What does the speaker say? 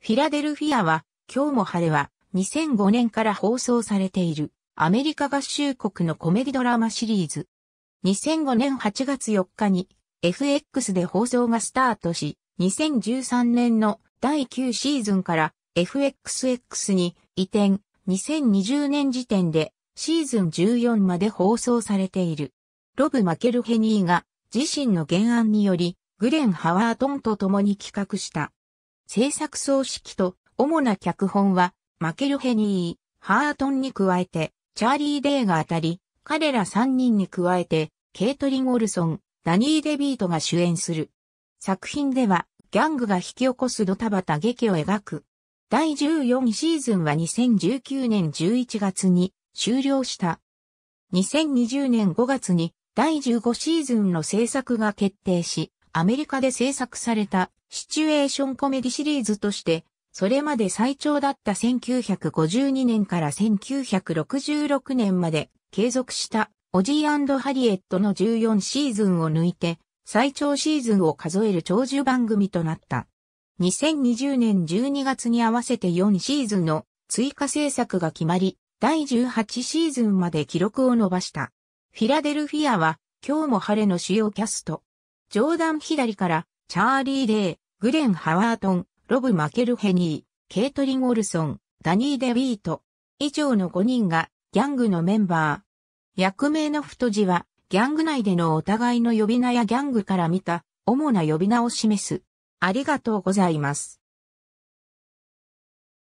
フィラデルフィアは、今日も晴れは、2005年から放送されている、アメリカ合衆国のコメディドラマシリーズ。2005年8月4日に、FX で放送がスタートし、2013年の第9シーズンから FXX に移転、2020年時点でシーズン14まで放送されている。ロブ・マケルヘニーが自身の原案により、グレン・ハワートンと共に企画した制作総指揮と主な脚本はマケルヘニー、ハートンに加えてチャーリー・デーが当たり、彼ら3人に加えてケイトリン・オルソン、ダニー・デビートが主演する。作品ではギャングが引き起こすドタバタ劇を描く。第14シーズンは2019年11月に終了した。2020年5月に第15シーズンの制作が決定し、アメリカで制作されたシチュエーションコメディシリーズとして、それまで最長だった1952年から1966年まで継続したオジーハリエットの14シーズンを抜いて、最長シーズンを数える長寿番組となった。2020年12月に合わせて4シーズンの追加制作が決まり、第18シーズンまで記録を伸ばした。フィラデルフィアは、今日も晴れの主要キャスト、ジョーダン左から、チャーリー・デイ、グレン・ハワートン、ロブ・マケルヘニー、ケイトリン・オルソン、ダニー・デビート、以上の5人がギャングのメンバー。役名の太字は、ギャング内でのお互いの呼び名やギャングから見た主な呼び名を示す。ありがとうございます。